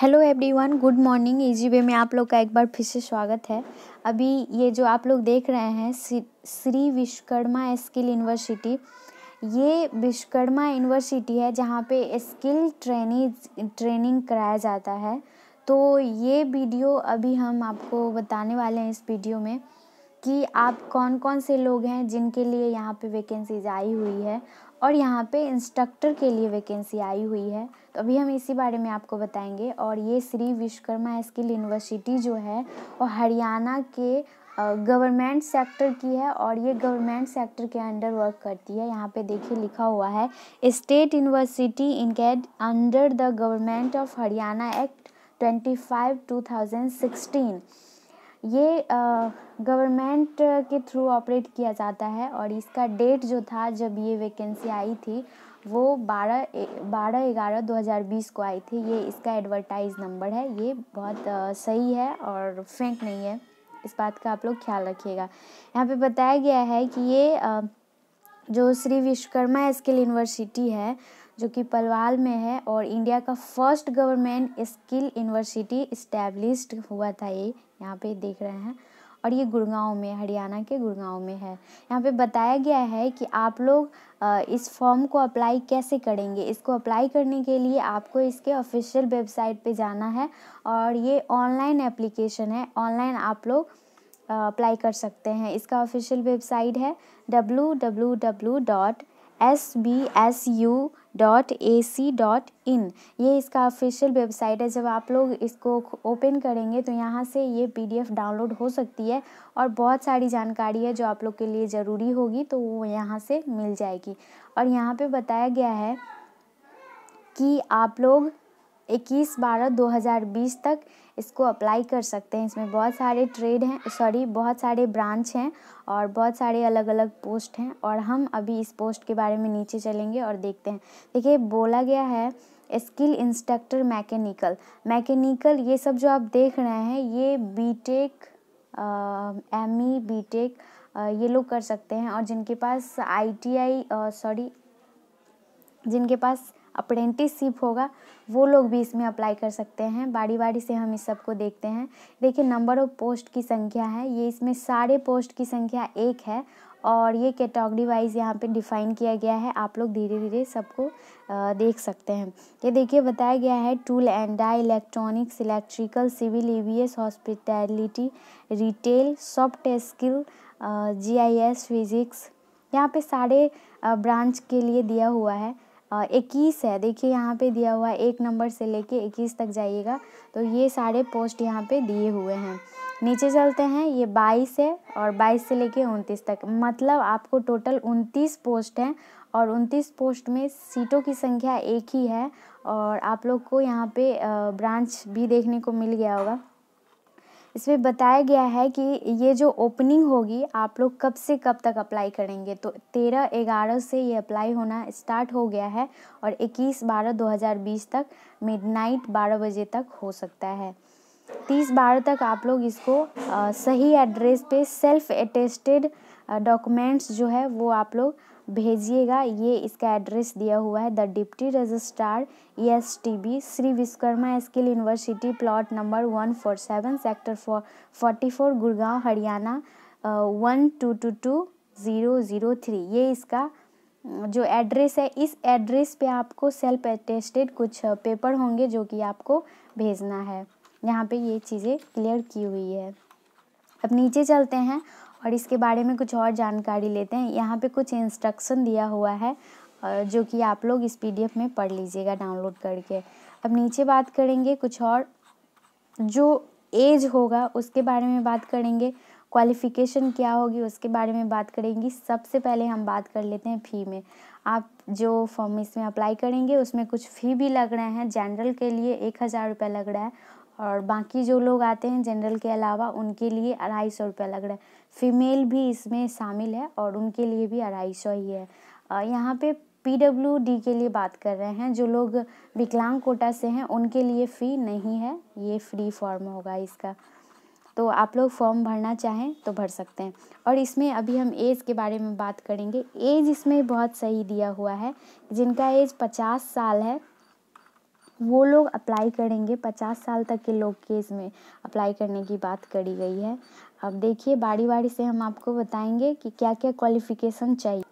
hello everyone good morning easy way में आप लोग का एक बार फिर से स्वागत है अभी ये जो आप लोग देख रहे हैं श्री विश्वकर्मा स्किल यूनिवर्सिटी ये विश्वकर्मा यूनिवर्सिटी है जहाँ पे स्किल ट्रेनिंग ट्रेनिंग कराया जाता है तो ये वीडियो अभी हम आपको बताने वाले हैं इस वीडियो में कि आप कौन कौन से लोग हैं जिनके लिए यहाँ पे वैकेंसीज आई हुई है और यहाँ पे इंस्ट्रक्टर के लिए वैकेंसी आई हुई है तो अभी हम इसी बारे में आपको बताएंगे और ये श्री विश्वकर्मा स्किल यूनिवर्सिटी जो है वो हरियाणा के गवर्नमेंट सेक्टर की है और ये गवर्नमेंट सेक्टर के अंडर वर्क करती है यहाँ पे देखिए लिखा हुआ है स्टेट यूनिवर्सिटी इन कैड under the government of Haryana act twenty five two thousand sixteen ये गवर्नमेंट के थ्रू ऑपरेट किया जाता है और इसका डेट जो था जब ये वैकेंसी आई थी वो बारह बारह ग्यारह दो हज़ार बीस को आई थी ये इसका एडवर्टाइज नंबर है ये बहुत सही है और फेंक नहीं है इस बात का आप लोग ख्याल रखिएगा यहाँ पे बताया गया है कि ये जो श्री विश्वकर्मा स्किल यूनिवर्सिटी है जो कि पलवाल में है और इंडिया का first government skill university established हुआ था ये यहाँ पे देख रहे हैं और ये गुड़गांव में हरियाणा के गुड़गांव में है यहाँ पे बताया गया है कि आप लोग इस फॉर्म को अप्लाई कैसे करेंगे इसको अप्लाई करने के लिए आपको इसके ऑफिशियल वेबसाइट पे जाना है और ये ऑनलाइन एप्लीकेशन है ऑनलाइन आप लोग अप्लाई कर सकते हैं इसका ऑफिशियल वेबसाइट है W W W dot S B S U dot A C dot in ये इसका ऑफिशियल वेबसाइट है जब आप लोग इसको ओपन करेंगे तो यहाँ से ये पीडीएफ डाउनलोड हो सकती है और बहुत सारी जानकारी है जो आप लोग के लिए ज़रूरी होगी तो वो यहाँ से मिल जाएगी और यहाँ पे बताया गया है कि आप लोग इक्कीस बारह दो हज़ार बीस तक इसको अप्लाई कर सकते हैं इसमें बहुत सारे ट्रेड हैं सॉरी बहुत सारे ब्रांच हैं और बहुत सारे अलग अलग पोस्ट हैं और हम अभी इस पोस्ट के बारे में नीचे चलेंगे और देखते हैं देखिए बोला गया है स्किल इंस्ट्रक्टर मैकेनिकल मैकेनिकल ये सब जो आप देख रहे हैं ये B tech M E B tech ये लोग कर सकते हैं और जिनके पास आई टी आई सॉरी जिनके पास अप्रेंटिसशिप होगा वो लोग भी इसमें अप्लाई कर सकते हैं बारी बारी से हम इस सब को देखते हैं देखिए नंबर ऑफ पोस्ट की संख्या है ये इसमें सारे पोस्ट की संख्या एक है और ये कैटेगरी वाइज यहाँ पे डिफाइन किया गया है आप लोग धीरे धीरे सबको देख सकते हैं ये देखिए बताया गया है tool and die electronics electrical civil E hospitality retail soft skill G I S physics यहाँ पे सारे ब्रांच के लिए दिया हुआ है इक्कीस है देखिए यहाँ पे दिया हुआ है एक नंबर से लेके इक्कीस तक जाइएगा तो ये सारे पोस्ट यहाँ पे दिए हुए हैं नीचे चलते हैं ये बाईस है और बाईस से लेके उनतीस तक मतलब आपको टोटल उनतीस पोस्ट हैं और उनतीस पोस्ट में सीटों की संख्या एक ही है और आप लोग को यहाँ पे ब्रांच भी देखने को मिल गया होगा इसमें बताया गया है कि ये जो ओपनिंग होगी आप लोग कब से कब तक अप्लाई करेंगे तो तेरह ग्यारह से ये अप्लाई होना स्टार्ट हो गया है और इक्कीस बारह दो हज़ार बीस तक मिडनाइट बारह बजे तक हो सकता है तीस बारह तक आप लोग इसको आ, सही एड्रेस पे सेल्फ अटेस्टेड डॉक्यूमेंट्स जो है वो आप लोग भेजिएगा ये इसका एड्रेस दिया हुआ है the deputy registrar S T B Shri Vishwakarma skill university plot number one four seven sector four forty four Gurgaon Haryana one two two two zero zero three ये इसका जो एड्रेस है इस एड्रेस पे आपको सेल्फ अटेस्टेड कुछ पेपर होंगे जो कि आपको भेजना है यहाँ पे ये चीज़ें क्लियर की हुई है अब नीचे चलते हैं और इसके बारे में कुछ और जानकारी लेते हैं यहाँ पे कुछ इंस्ट्रक्शन दिया हुआ है जो कि आप लोग इस पी में पढ़ लीजिएगा डाउनलोड करके अब नीचे बात करेंगे कुछ और जो एज होगा उसके बारे में बात करेंगे क्वालिफ़िकेशन क्या होगी उसके बारे में बात करेंगी सबसे पहले हम बात कर लेते हैं फ़ी में आप जो फॉर्म इसमें अप्लाई करेंगे उसमें कुछ फ़ी भी लग रहे हैं जनरल के लिए एक हज़ार रुपये लग रहा है और बाकी जो लोग आते हैं जनरल के अलावा उनके लिए अढ़ाई सौ रुपया लग रहा है फीमेल भी इसमें शामिल है और उनके लिए भी अढ़ाई सौ ही है यहाँ पे पी डब्ल्यू डी के लिए बात कर रहे हैं जो लोग विकलांग कोटा से हैं उनके लिए फ़ी नहीं है ये फ्री फॉर्म होगा इसका तो आप लोग फॉर्म भरना चाहें तो भर सकते हैं और इसमें अभी हम एज के बारे में बात करेंगे एज इसमें बहुत सही दिया हुआ है जिनका एज पचास साल है वो लोग अप्लाई करेंगे पचास साल तक के लोग के इसमें अप्लाई करने की बात करी गई है अब देखिए बारी बारी से हम आपको बताएंगे कि क्या क्या क्वालिफिकेशन चाहिए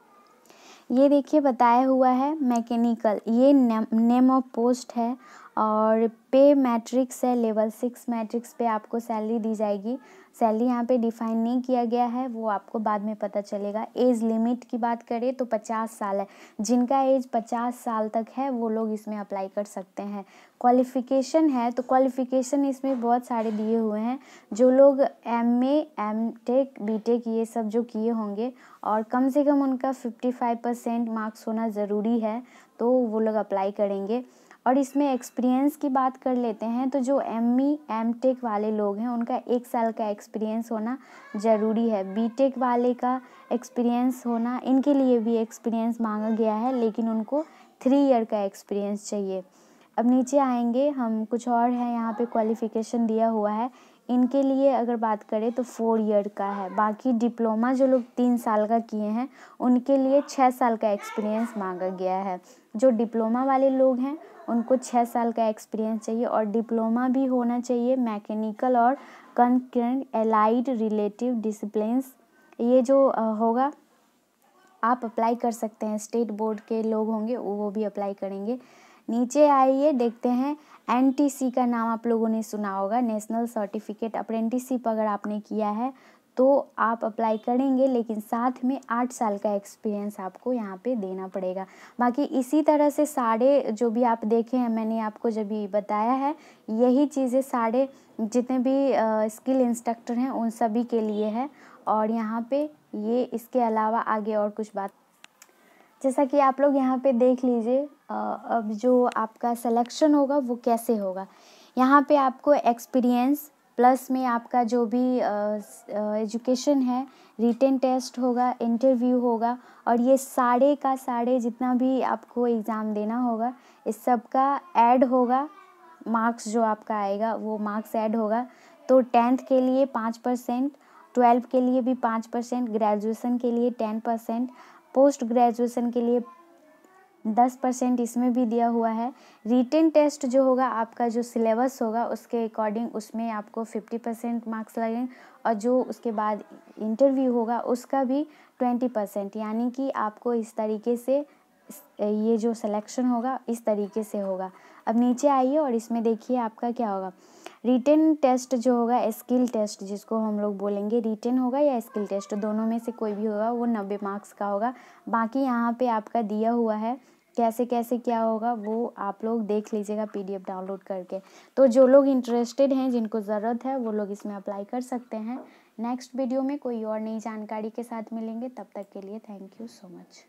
ये देखिए बताया हुआ है मैकेनिकल ये नेम ऑफ पोस्ट है और पे मैट्रिक्स है लेवल सिक्स मैट्रिक्स पे आपको सैलरी दी जाएगी सैलरी यहाँ पे डिफाइन नहीं किया गया है वो आपको बाद में पता चलेगा एज लिमिट की बात करें तो पचास साल है जिनका एज पचास साल तक है वो लोग इसमें अप्लाई कर सकते हैं क्वालिफ़िकेशन है तो क्वालिफ़िकेशन इसमें बहुत सारे दिए हुए हैं जो लोग M A M tech B tech ये सब जो किए होंगे और कम से कम उनका फिफ्टी फाइव परसेंट मार्क्स होना ज़रूरी है तो वो लोग अप्लाई करेंगे और इसमें एक्सपीरियंस की बात कर लेते हैं तो जो एम ई एम टेक वाले लोग हैं उनका एक साल का एक्सपीरियंस होना ज़रूरी है बी टेक वाले का एक्सपीरियंस होना इनके लिए भी एक्सपीरियंस मांगा गया है लेकिन उनको थ्री ईयर का एक्सपीरियंस चाहिए अब नीचे आएंगे हम कुछ और हैं यहाँ पे क्वालिफ़िकेशन दिया हुआ है इनके लिए अगर बात करें तो फोर ईयर का है बाकी डिप्लोमा जो लोग तीन साल का किए हैं उनके लिए छः साल का एक्सपीरियंस मांगा गया है जो डिप्लोमा वाले लोग हैं उनको छः साल का एक्सपीरियंस चाहिए और डिप्लोमा भी होना चाहिए मैकेनिकल और कंक्रेंट एलाइड रिलेटिव डिसप्लेंस ये जो होगा आप अप्लाई कर सकते हैं स्टेट बोर्ड के लोग होंगे वो भी अप्लाई करेंगे नीचे आइए देखते हैं एनटीसी का नाम आप लोगों ने सुना होगा नेशनल सर्टिफिकेट अप्रेंटिसशिप अगर आपने किया है तो आप अप्लाई करेंगे लेकिन साथ में आठ साल का एक्सपीरियंस आपको यहाँ पे देना पड़ेगा बाकी इसी तरह से सारे जो भी आप देखे हैं मैंने आपको जब भी बताया है यही चीज़ें सारे जितने भी स्किल इंस्ट्रक्टर हैं उन सभी के लिए है और यहाँ पे ये इसके अलावा आगे और कुछ बात जैसा कि आप लोग यहाँ पे देख लीजिए अब जो आपका सिलेक्शन होगा वो कैसे होगा यहाँ पे आपको एक्सपीरियंस प्लस में आपका जो भी एजुकेशन है रिटर्न टेस्ट होगा इंटरव्यू होगा और ये सारे का सारे जितना भी आपको एग्ज़ाम देना होगा इस सब का ऐड होगा मार्क्स जो आपका आएगा वो मार्क्स ऐड होगा तो टेंथ के लिए पाँच परसेंट ट्वेल्व के लिए भी पाँच परसेंट ग्रेजुएसन के लिए टेन परसेंट पोस्ट ग्रेजुएशन के लिए दस परसेंट इसमें भी दिया हुआ है रिटर्न टेस्ट जो होगा आपका जो सिलेबस होगा उसके अकॉर्डिंग उसमें आपको फिफ्टी परसेंट मार्क्स लगेंगे और जो उसके बाद इंटरव्यू होगा उसका भी ट्वेंटी परसेंट यानी कि आपको इस तरीके से ये जो सिलेक्शन होगा इस तरीके से होगा अब नीचे आइए और इसमें देखिए आपका क्या होगा रिटर्न टेस्ट जो होगा स्किल टेस्ट जिसको हम लोग बोलेंगे रिटर्न होगा या स्किल टेस्ट दोनों में से कोई भी होगा वो नब्बे मार्क्स का होगा बाकी यहाँ पे आपका दिया हुआ है कैसे कैसे क्या होगा वो आप लोग देख लीजिएगा पीडीएफ डाउनलोड करके तो जो लोग इंटरेस्टेड हैं जिनको ज़रूरत है वो लोग इसमें अप्लाई कर सकते हैं नेक्स्ट वीडियो में कोई और नई जानकारी के साथ मिलेंगे तब तक के लिए थैंक यू सो मच